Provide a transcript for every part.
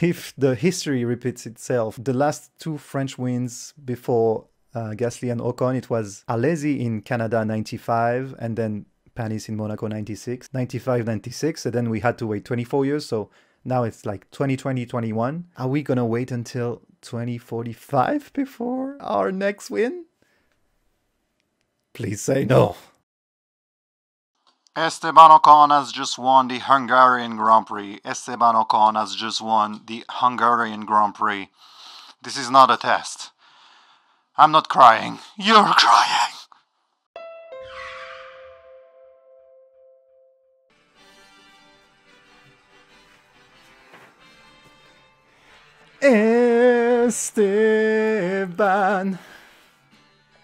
if the history repeats itself, the last two French wins before uh, Gasly and Ocon, it was Alesi in Canada 95 and then Panis in Monaco 96, 95, 96. And then we had to wait 24 years. So now it's like 2020, 21. Are we going to wait until 2045 before our next win? Please say no. Esteban Ocon has just won the Hungarian Grand Prix. Esteban Ocon has just won the Hungarian Grand Prix. This is not a test. I'm not crying. You're crying! Esteban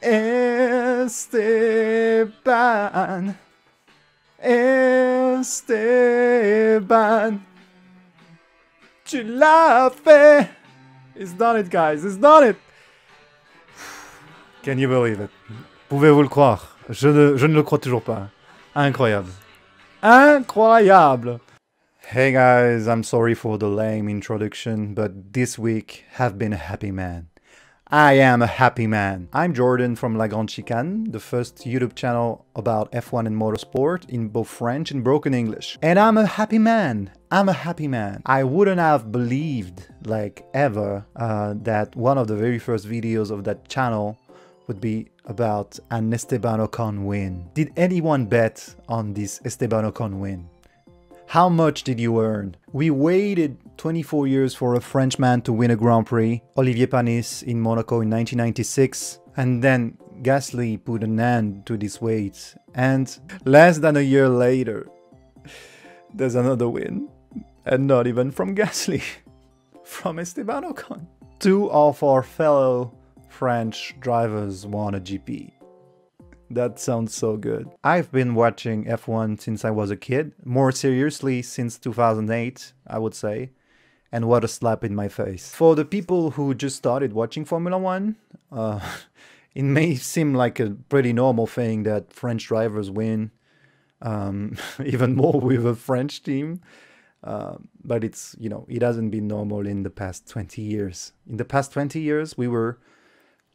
Esteban Esteban Chilafe. It's done it, guys. It's done it. Can you believe it? Pouvez-vous le croire? Je ne, je ne le crois toujours pas. Incroyable. Incroyable. Hey guys, I'm sorry for the lame introduction, but this week have been a happy man. I am a happy man. I'm Jordan from La Grande Chicane, the first YouTube channel about F1 and motorsport in both French and broken English. And I'm a happy man. I'm a happy man. I wouldn't have believed, like ever, uh, that one of the very first videos of that channel would be about an Esteban Ocon win. Did anyone bet on this Esteban Ocon win? How much did you earn? We waited 24 years for a Frenchman to win a Grand Prix, Olivier Panis in Monaco in 1996, and then Gasly put an end to this wait. And less than a year later, there's another win, and not even from Gasly, from Esteban Ocon. Two of our fellow French drivers won a GP. That sounds so good. I've been watching F1 since I was a kid, more seriously since 2008, I would say. And what a slap in my face. For the people who just started watching Formula 1, uh, it may seem like a pretty normal thing that French drivers win, um, even more with a French team. Uh, but it's, you know, it hasn't been normal in the past 20 years. In the past 20 years, we were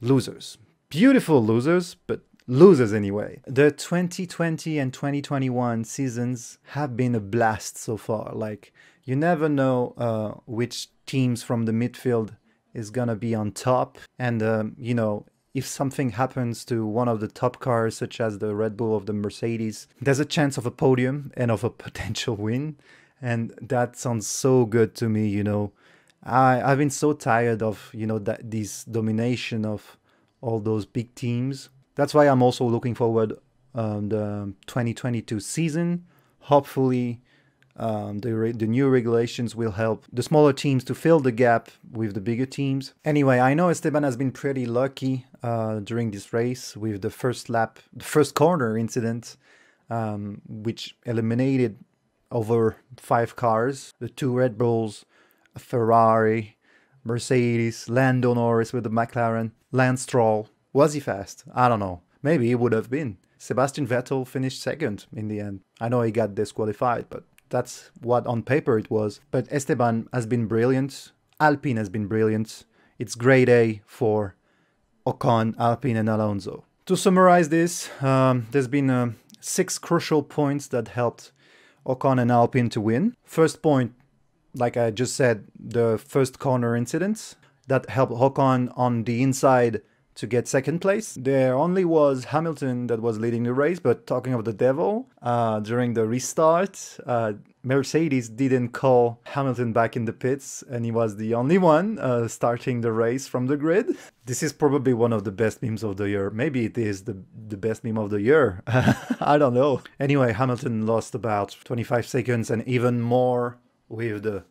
losers. Beautiful losers, but losers anyway. The 2020 and 2021 seasons have been a blast so far. Like, you never know uh, which teams from the midfield is gonna be on top. And, um, you know, if something happens to one of the top cars, such as the Red Bull of the Mercedes, there's a chance of a podium and of a potential win. And that sounds so good to me, you know. I, I've been so tired of, you know, that this domination of all those big teams that's why I'm also looking forward um, the 2022 season. Hopefully, um, the, the new regulations will help the smaller teams to fill the gap with the bigger teams. Anyway, I know Esteban has been pretty lucky uh, during this race with the first lap, the first corner incident, um, which eliminated over five cars the two Red Bulls, Ferrari, Mercedes, Lando Norris with the McLaren, Lance Stroll, was he fast? I don't know. Maybe he would have been. Sebastian Vettel finished second in the end. I know he got disqualified, but that's what on paper it was. But Esteban has been brilliant. Alpine has been brilliant. It's grade A for Ocon, Alpine, and Alonso. To summarize this, um, there's been uh, six crucial points that helped Ocon and Alpine to win. First point, like I just said, the first corner incident that helped Ocon on the inside to get second place. There only was Hamilton that was leading the race, but talking of the devil, uh, during the restart, uh, Mercedes didn't call Hamilton back in the pits, and he was the only one uh, starting the race from the grid. This is probably one of the best memes of the year. Maybe it is the, the best meme of the year. I don't know. Anyway, Hamilton lost about 25 seconds and even more with the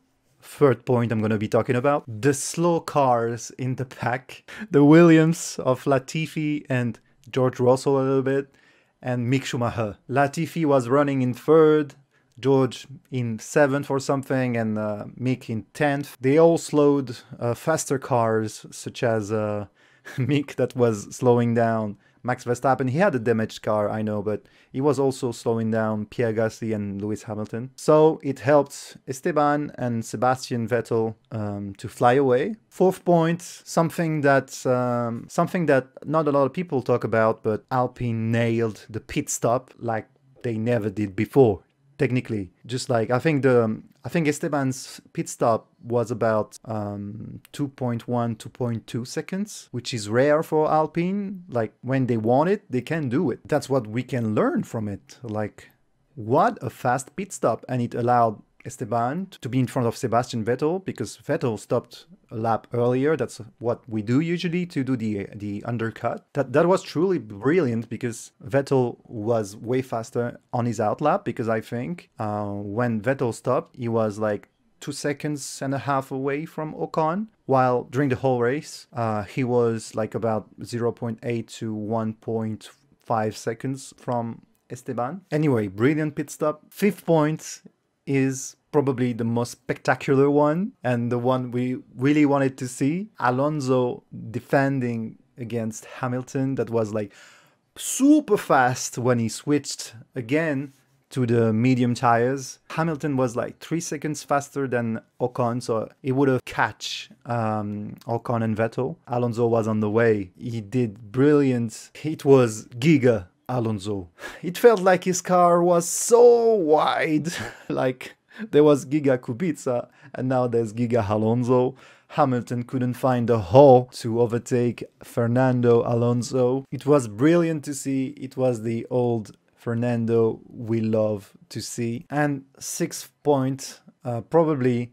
third point I'm going to be talking about. The slow cars in the pack. The Williams of Latifi and George Russell a little bit and Mick Schumacher. Latifi was running in third, George in seventh or something, and uh, Mick in tenth. They all slowed uh, faster cars, such as uh, Mick that was slowing down Max Verstappen, he had a damaged car, I know, but he was also slowing down Pierre Gasly and Lewis Hamilton. So it helped Esteban and Sebastian Vettel um, to fly away. Fourth point, something that um, something that not a lot of people talk about, but Alpine nailed the pit stop like they never did before technically. Just like I think the I think Esteban's pit stop was about um, 2.1, 2.2 seconds, which is rare for Alpine. Like when they want it, they can do it. That's what we can learn from it. Like what a fast pit stop, and it allowed Esteban to be in front of Sebastian Vettel because Vettel stopped a lap earlier. That's what we do usually to do the the undercut. That that was truly brilliant because Vettel was way faster on his out lap because I think uh, when Vettel stopped, he was like two seconds and a half away from Ocon, while during the whole race, uh, he was like about 0.8 to 1.5 seconds from Esteban. Anyway, brilliant pit stop. Fifth point is probably the most spectacular one and the one we really wanted to see. Alonso defending against Hamilton, that was like super fast when he switched again to the medium tires. Hamilton was like three seconds faster than Ocon, so he would have catch um, Ocon and Vettel. Alonso was on the way. He did brilliant. It was giga Alonso. It felt like his car was so wide, like there was Giga Kubica and now there's Giga Alonso. Hamilton couldn't find a hole to overtake Fernando Alonso. It was brilliant to see, it was the old Fernando we love to see. And sixth point, uh, probably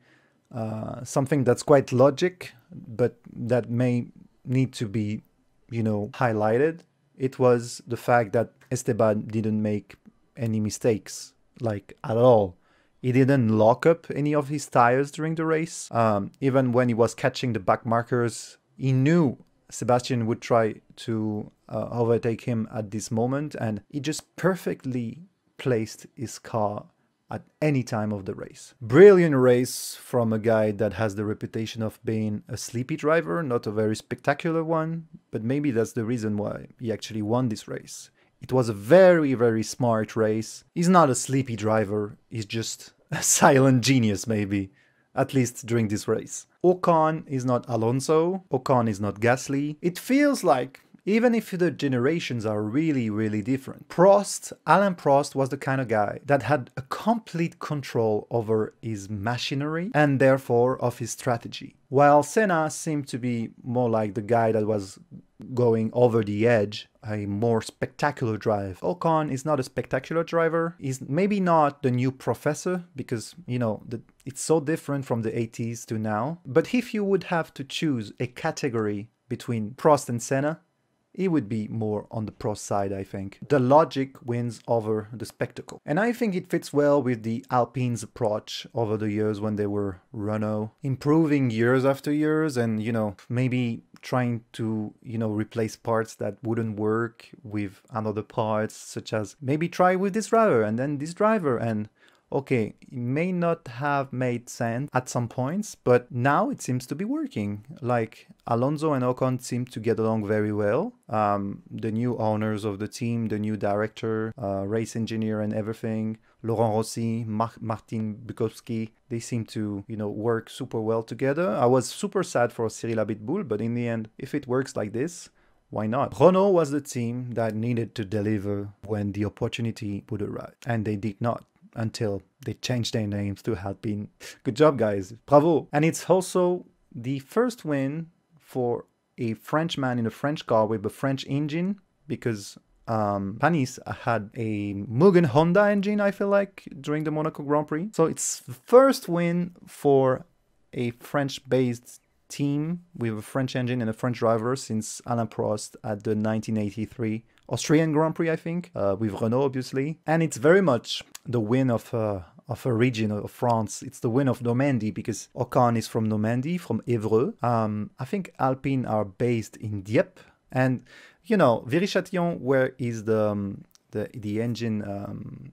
uh, something that's quite logic, but that may need to be, you know, highlighted it was the fact that Esteban didn't make any mistakes, like at all. He didn't lock up any of his tires during the race. Um, even when he was catching the back markers, he knew Sebastian would try to uh, overtake him at this moment, and he just perfectly placed his car at any time of the race. Brilliant race from a guy that has the reputation of being a sleepy driver, not a very spectacular one, but maybe that's the reason why he actually won this race. It was a very, very smart race. He's not a sleepy driver, he's just a silent genius, maybe, at least during this race. Ocon is not Alonso, Ocon is not Gasly. It feels like even if the generations are really, really different. Prost, Alan Prost was the kind of guy that had a complete control over his machinery and therefore of his strategy. While Senna seemed to be more like the guy that was going over the edge, a more spectacular drive. Ocon is not a spectacular driver. He's maybe not the new professor because, you know, the, it's so different from the 80s to now. But if you would have to choose a category between Prost and Senna, it would be more on the pro side, I think. The logic wins over the spectacle. And I think it fits well with the Alpine's approach over the years when they were Renault, improving years after years and, you know, maybe trying to, you know, replace parts that wouldn't work with another parts, such as maybe try with this driver and then this driver and okay, it may not have made sense at some points, but now it seems to be working. Like Alonso and Ocon seem to get along very well. Um, the new owners of the team, the new director, uh, race engineer, and everything, Laurent Rossi, Mar- Martin Bukowski, they seem to, you know, work super well together. I was super sad for Cyril Abitboul, but in the end, if it works like this, why not? Renault was the team that needed to deliver when the opportunity would arrive, and they did not until they changed their names to Alpine. Good job, guys. Bravo. And it's also the first win for a Frenchman in a French car with a French engine because um, Panis had a Mugen Honda engine, I feel like, during the Monaco Grand Prix. So it's the first win for a French-based team with a French engine and a French driver since Alain Prost at the 1983 Austrian Grand Prix, I think, uh, with Renault, obviously. And it's very much the win of uh, of a region of France. It's the win of Normandy because Ocon is from Normandy, from Evreux. Um, I think Alpine are based in Dieppe, and you know Viry-Châtillon, where is the um, the the engine um,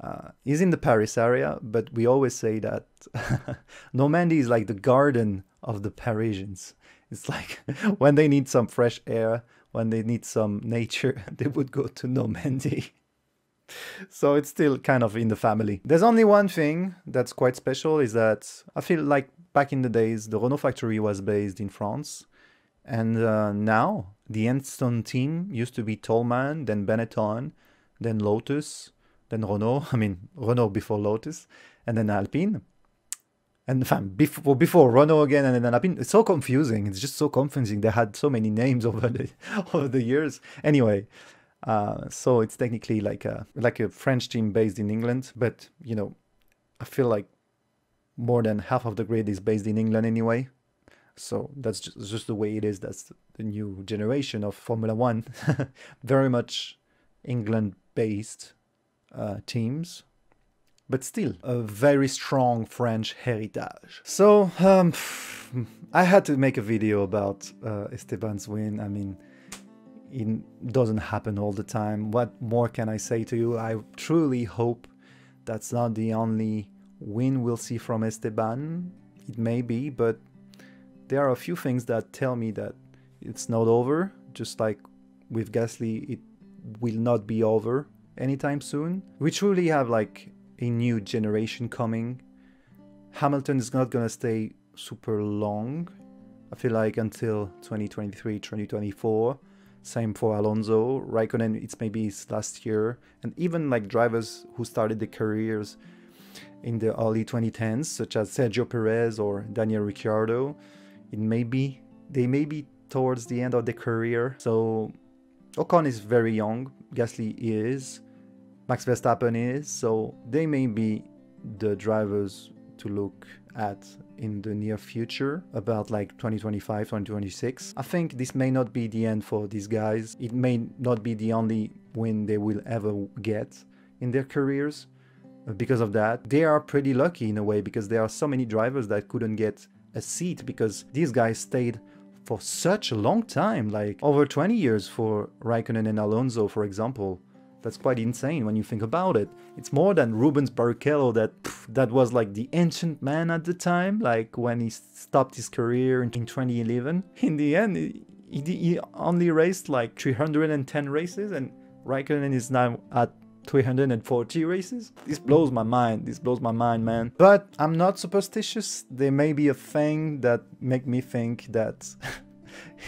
uh, is in the Paris area, but we always say that Normandy is like the garden of the Parisians. It's like when they need some fresh air, when they need some nature, they would go to Normandy. so it's still kind of in the family. There's only one thing that's quite special is that I feel like back in the days, the Renault factory was based in France. And uh, now the Enstone team used to be Tolman, then Benetton, then Lotus, then Renault, I mean, Renault before Lotus, and then Alpine. And fam, before, before Renault again, and then Alpine. It's so confusing. It's just so confusing. They had so many names over the over the years. Anyway, uh, so it's technically like a like a French team based in England, but you know, I feel like more than half of the grid is based in England anyway. So that's just, just the way it is. That's the new generation of Formula One, very much England based uh, teams, but still a very strong French heritage. So um, I had to make a video about uh, Esteban's win. I mean, it doesn't happen all the time. What more can I say to you? I truly hope that's not the only win we'll see from Esteban. It may be, but there are a few things that tell me that it's not over. Just like with Gasly, it will not be over anytime soon. We truly have like a new generation coming. Hamilton is not gonna stay super long. I feel like until 2023, 2024. Same for Alonso. Raikkonen, it's maybe his last year. And even like drivers who started their careers in the early 2010s, such as Sergio Perez or Daniel Ricciardo, it may be, they may be towards the end of their career. So Ocon is very young, Gasly is. Max Verstappen is, so they may be the drivers to look at in the near future about like 2025 2026 i think this may not be the end for these guys it may not be the only win they will ever get in their careers uh, because of that they are pretty lucky in a way because there are so many drivers that couldn't get a seat because these guys stayed for such a long time like over 20 years for Raikkonen and Alonso for example that's quite insane when you think about it. It's more than Rubens Barrichello that pff, that was like the ancient man at the time, like when he stopped his career in 2011. In the end, he, he only raced like 310 races and Raikkonen is now at 340 races. This blows my mind, this blows my mind, man. But I'm not superstitious. There may be a thing that make me think that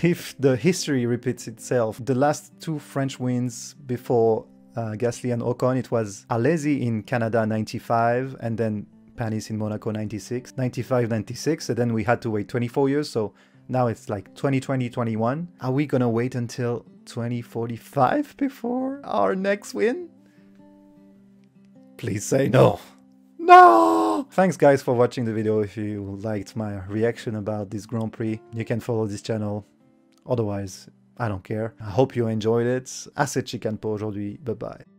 if the history repeats itself, the last two French wins before uh, Gasly and Ocon. It was Alesi in Canada 95 and then Panis in Monaco 96, 95, 96. And then we had to wait 24 years. So now it's like 2020, 21. Are we going to wait until 2045 before our next win? Please say no. No! Thanks guys for watching the video. If you liked my reaction about this Grand Prix, you can follow this channel. Otherwise, I don't care. I hope you enjoyed it. À c'est Chicken pour aujourd'hui. Bye bye.